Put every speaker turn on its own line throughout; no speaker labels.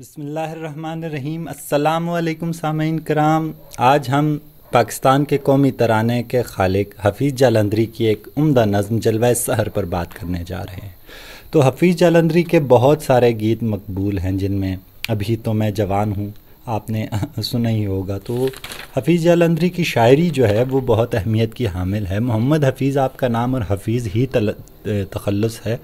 बसमीम अल्लाम सामीन कराम आज हम पाकिस्तान के कौमी तराने के खालिक हफीज़ जालंधरी की एक उम्दा नज़म जलवा सहर पर बात करने जा रहे हैं तो हफीज़ जालंधरी के बहुत सारे गीत मकबूल हैं जिनमें अभी तो मैं जवान हूँ आपने सुना ही होगा तो हफीज़ जालंधरी की शायरी जो है वो बहुत अहमियत की हामिल है मोहम्मद हफीज़ आपका नाम और हफीज़ ही तल, तखलस है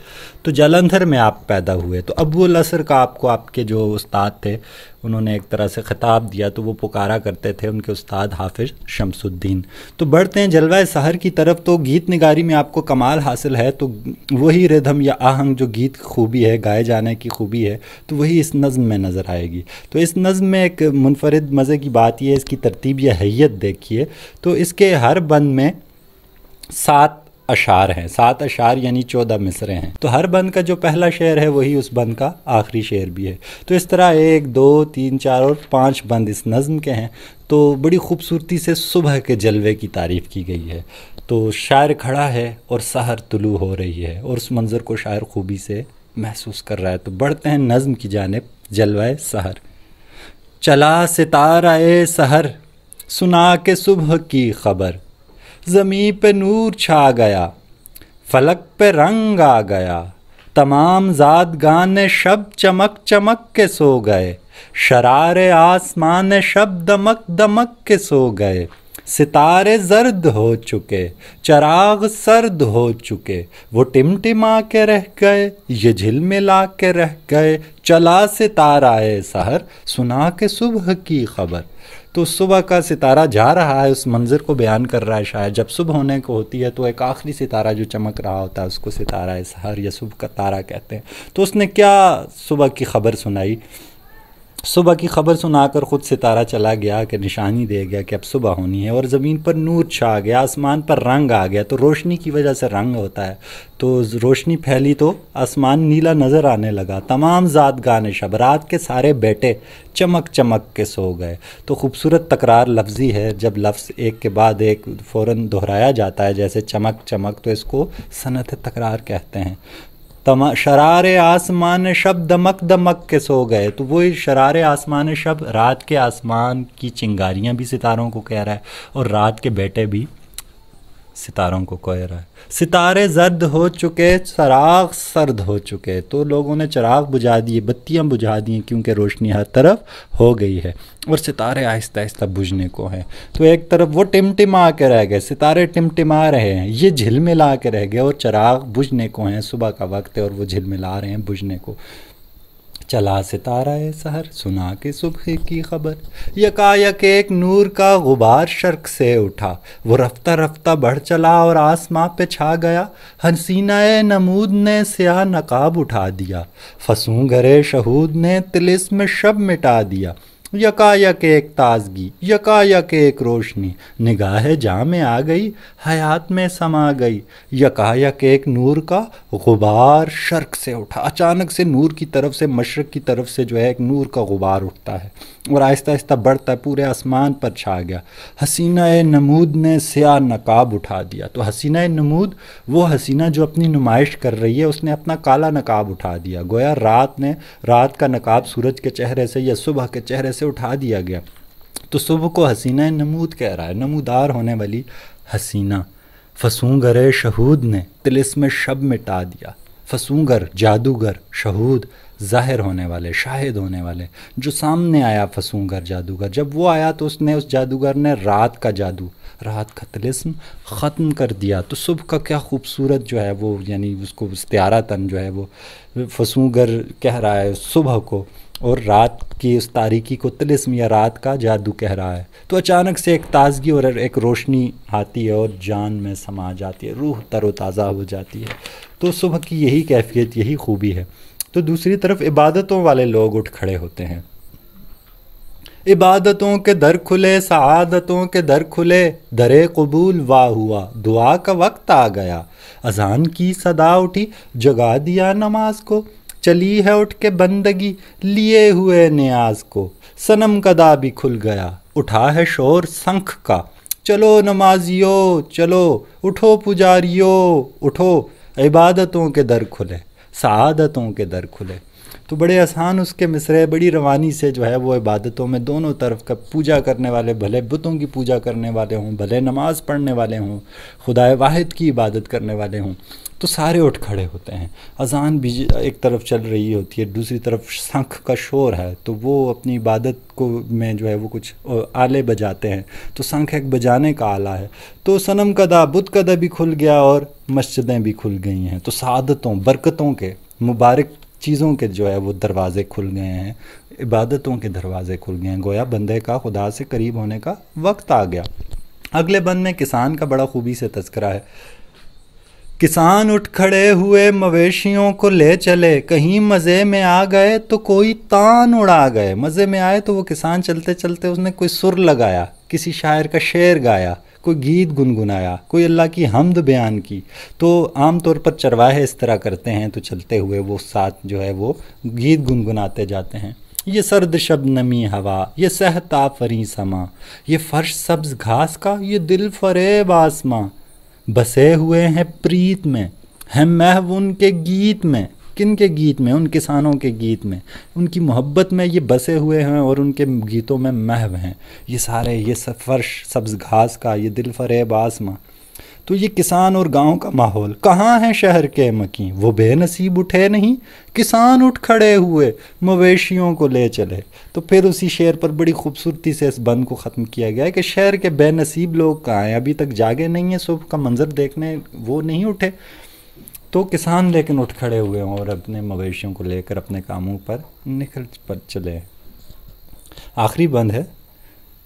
तो जलंधर में आप पैदा हुए तो अबुल असर का आपको आपके जो उस्ताद थे उन्होंने एक तरह से ख़िताब दिया तो वो पुकारा करते थे उनके उस्ताद हाफिज शमसुद्दीन तो बढ़ते हैं जलवा सहर की तरफ तो गीत निगारी में आपको कमाल हासिल है तो वही रिधम या आहंग जो गीत की खूबी है गाए जाने की खूबी है तो वही इस नज़म में नज़र आएगी तो इस नज़म में एक मुनफरद मज़े की बात यह इसकी तरतीब या हैत देखिए तो इसके हर बंद में सात अशार हैं सात अशार यानी चौदह मिसरे हैं तो हर बंद का जो पहला शेर है वही उस बंद का आखिरी शेर भी है तो इस तरह एक दो तीन चार और पाँच बंद इस नज़म के हैं तो बड़ी खूबसूरती से सुबह के जलवे की तारीफ़ की गई है तो शायर खड़ा है और सहर तुलू हो रही है और उस मंज़र को शायर खूबी से महसूस कर रहा है तो बढ़ते हैं नज़म की जानब जलवा सहर चला सितारा ए सहर सुना के सुबह की खबर ज़मीं पे नूर छा गया फलक पे रंग आ गया तमाम गाने शब चमक चमक के सो गए शरार आसमान शब दमक दमक के सो गए सितारे जर्द हो चुके चराग सर्द हो चुके वो टिमटिमा के रह गए ये झिलमिला के रह गए चला सितारा है सहर सुना के सुबह की खबर तो सुबह का सितारा जा रहा है उस मंज़र को बयान कर रहा है शायद जब सुबह होने को होती है तो एक आखिरी सितारा जो चमक रहा होता है उसको सितारा इसहार या सुबह का तारा कहते हैं तो उसने क्या सुबह की खबर सुनाई सुबह की खबर सुनाकर ख़ुद सितारा चला गया कि निशानी दे गया कि अब सुबह होनी है और ज़मीन पर नूर छा गया आसमान पर रंग आ गया तो रोशनी की वजह से रंग होता है तो रोशनी फैली तो आसमान नीला नज़र आने लगा तमाम ज़ात गाने शब रात के सारे बेटे चमक चमक के सो गए तो खूबसूरत तकरार लफ्जी है जब लफ्ज़ एक के बाद एक फ़ौर दोहराया जाता है जैसे चमक चमक तो इसको सनत तकरार कहते हैं तमा शरार आसमान शब दमक दमक के सो गए तो वो शरार आसमान शब रात के आसमान की चिंगारियाँ भी सितारों को कह रहा है और रात के बेटे भी सितारों को कह रहा है सितारे जर्द हो चुके चराग सर्द हो चुके तो लोगों ने चराग बुझा दिए बत्तियाँ बुझा दी क्योंकि रोशनी हर तरफ हो गई है और सितारे आहिस्ता आहिस्ता बुझने को हैं तो एक तरफ वो टिमटिमा के रह गए सितारे टिमटिमा रहे हैं ये झिलमिला के रह गए और चराग बुझने को हैं सुबह का वक्त है और वो झिलमिला रहे हैं बुझने को चला सितारा है सहर सुना के सुबह की खबर यकायक एक नूर का गुबार शर्क से उठा वो रफ्ता रफ्ता बढ़ चला और आसमां पे छा गया हंसीना नमूद ने स्याह नकाब उठा दिया फसूँ गरे शहूद ने तिलिस्म शब मिटा दिया यकायक एक ताजगी यकायक एक रोशनी निगाह जहाँ में आ गई हयात में समा गई यकायक एक नूर का गुबार शर्क से उठा अचानक से नूर की तरफ से मशरक़ की तरफ से जो है एक नूर का गुबार उठता है और आहिस्ता आहिस्ता बढ़ता है पूरे आसमान पर छा गया हसीना नमूद ने स्या नकाब उठा दिया तो हसीना नमूद वो हसीना जो अपनी नुमाइश कर रही है उसने अपना काला नकाब उठा दिया गोया रात ने रात का नकाब सूरज के चेहरे से या सुबह के चेहरे से से उठा दिया गया तो सुबह को हसीना नमूद कह रहा है नमूदार होने वाली हसीना फसूंगर शहूद ने तिलिस में शब मिटा दिया फसूंगर जादूगर शहूद ज़ाहिर होने वाले शाहिद होने वाले जो सामने आया फसूंगर जादूगर जब वो आया तो उसने उस जादूगर ने रात का जादू रात का तिलस्म ख़त्म कर दिया तो सुबह का क्या खूबसूरत जो है वो यानी उसको इस्तारा तन जो है वो फसूंगर कह रहा है सुबह को और रात की उस तारीकी को तिलस्म या रात का जादू कह रहा है तो अचानक से एक ताजगी और एक रोशनी आती है और जान में समा जाती है रूह तरोताज़ा हो जाती है तो सुबह की यही कैफियत यही खूबी है तो दूसरी तरफ इबादतों वाले लोग उठ खड़े होते हैं इबादतों के दर खुले सआदतों के दर खुले दरे कबूल वाह हुआ दुआ का वक्त आ गया अजान की सदा उठी जगा दिया नमाज को चली है उठ के बंदगी लिए हुए न्याज को सनम कदा भी खुल गया उठा है शोर शंख का चलो नमाजियो चलो उठो पुजारियो उठो इबादतों के दर खुले सादतों के दर खुले तो बड़े आसान उसके मिसरे बड़ी रवानी से जो है वो इबादतों में दोनों तरफ का पूजा करने वाले भले बुतों की पूजा करने वाले हों भले नमाज़ पढ़ने वाले हों खुदा वाहिद की इबादत करने वाले हों तो सारे उठ खड़े होते हैं अजान भी एक तरफ चल रही होती है दूसरी तरफ शंख का शोर है तो वो अपनी इबादत को में जो है वो कुछ आले बजाते हैं तो शंख एक बजाने का आला है तो सनम कदा बुत कदा भी खुल गया और मस्जिदें भी खुल गई हैं तो सदतों बरकतों के मुबारक चीज़ों के जो है वो दरवाज़े खुल गए हैं इबादतों के दरवाज़े खुल गए हैं गोया बंदे का खुदा से करीब होने का वक्त आ गया अगले बंद में किसान का बड़ा खूबी से तस्करा है किसान उठ खड़े हुए मवेशियों को ले चले कहीं मज़े में आ गए तो कोई तान उड़ा गए मज़े में आए तो वो किसान चलते चलते उसने कोई सुर लगाया किसी शायर का शेर गाया कोई गीत गुनगुनाया कोई अल्लाह की हमद बयान की तो आम तौर पर चरवाहे इस तरह करते हैं तो चलते हुए वो साथ जो है वो गीत गुनगुनाते जाते हैं ये सर्द शब नमी हवा ये सहता फरी समा ये फर्श सब्ज घास का ये दिल फरेब आसमां बसे हुए हैं प्रीत में हैं महव उनके गीत में किन के गीत में उन किसानों के गीत में उनकी मोहब्बत में ये बसे हुए हैं और उनके गीतों में महव हैं ये सारे ये फर्श सब्ज़ घास का ये दिल फरेब आसमां तो ये किसान और गांव का माहौल कहाँ है शहर के मकी वो बेनसीब उठे नहीं किसान उठ खड़े हुए मवेशियों को ले चले तो फिर उसी शेर पर बड़ी खूबसूरती से इस बंद को ख़त्म किया गया है कि शहर के बेनसीब लोग कहाँ हैं अभी तक जागे नहीं हैं सुबह का मंज़र देखने वो नहीं उठे तो किसान लेकिन उठ खड़े हुए हों और अपने मवेशियों को लेकर अपने कामों पर निकल पर चले आखिरी बंद है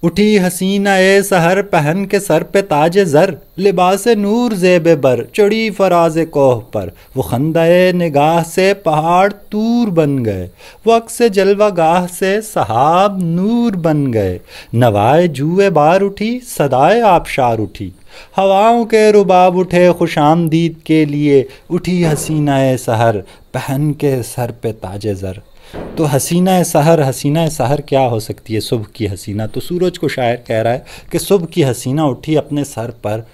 उठी हसीना ए सहर पहन के सर पे ताज जर लिबास नूर जेब बर चढ़ी फराज कोह पर वो खंदे निगाह से पहाड़ तूर बन गए वक्त से जलवा गाह से सहाब नूर बन गए नवाए जुए बार उठी सदाए आबशार उठी हवाओं के रुबाब उठे खुश आमदीद के लिए उठी हसीना ए सहर पहन के सर पे ताज जर तो हसीना सहर हसीना सहर क्या हो सकती है सुबह की हसीना तो सूरज को शायर कह रहा है कि सुबह की हसीना उठी अपने सर पर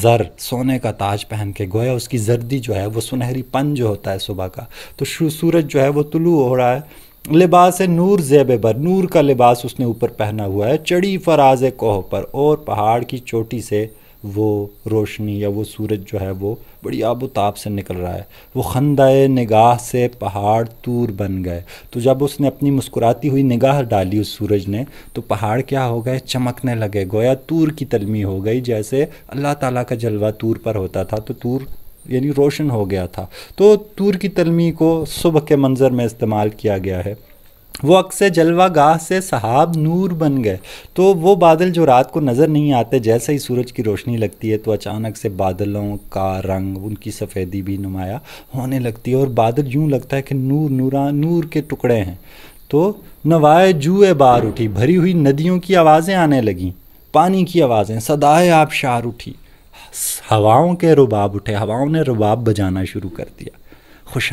ज़र सोने का ताज पहन के गोया उसकी जर्दी जो है वो सुनहरी पन जो होता है सुबह का तो सूरज जो है वो तुलू हो रहा है लिबास नूर जेब बर नूर का लिबास उसने ऊपर पहना हुआ है चढ़ी फराज कोह पर और पहाड़ की चोटी से वो रोशनी या वो सूरज जो है वो बड़ी आबोताब ताप से निकल रहा है वो खंदाए निगाह से पहाड़ तूर बन गए तो जब उसने अपनी मुस्कुराती हुई निगाह डाली उस सूरज ने तो पहाड़ क्या हो गए चमकने लगे गोया तूर की तलमी हो गई जैसे अल्लाह ताला का जलवा तूर पर होता था तो तूर यानी रोशन हो गया था तो तूर की तलमी को सुबह के मंज़र में इस्तेमाल किया गया है वो अक्सर जलवा गाह से सहाब नूर बन गए तो वो बादल जो रात को नज़र नहीं आते जैसे ही सूरज की रोशनी लगती है तो अचानक से बादलों का रंग उनकी सफ़ेदी भी नुमाया होने लगती है और बादल यूँ लगता है कि नूर नूरा नूर के टुकड़े हैं तो नवाए जुए बार उठी भरी हुई नदियों की आवाज़ें आने लगीं पानी की आवाज़ें सदाए आबशार उठी हवाओं के रुबाब उठे हवाओं ने रुबाब बजाना शुरू कर दिया खुश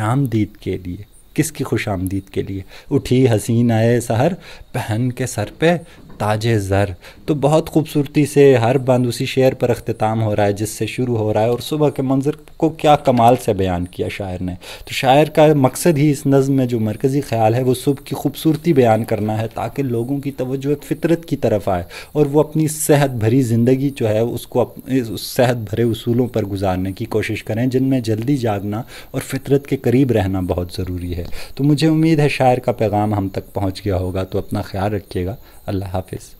के लिए किसकी खुश आमदीद के लिए उठी हसीन आए सहर पहन के सर पे ताज ज़र तो बहुत खूबसूरती से हर बंद उसी शेर पर अख्ताम हो रहा है जिससे शुरू हो रहा है और सुबह के मंजर को क्या कमाल से बयान किया शायर ने तो शायर का मकसद ही इस नज़म में जो मरकज़ी ख्याल है वो सुबह की खूबसूरती बयान करना है ताकि लोगों की तवज्जो एक फ़ितरत की तरफ आए और वो अपनी सेहत भरी ज़िंदगी जो है उसको अप, उस सेहत भरे उसूलों पर गुजारने की कोशिश करें जिनमें जल्दी जागना और फितरत के करीब रहना बहुत ज़रूरी है तो मुझे उम्मीद है शायर का पैगाम हम तक पहुँच गया होगा तो अपना ख्याल रखिएगा अल्लाह Hafiz.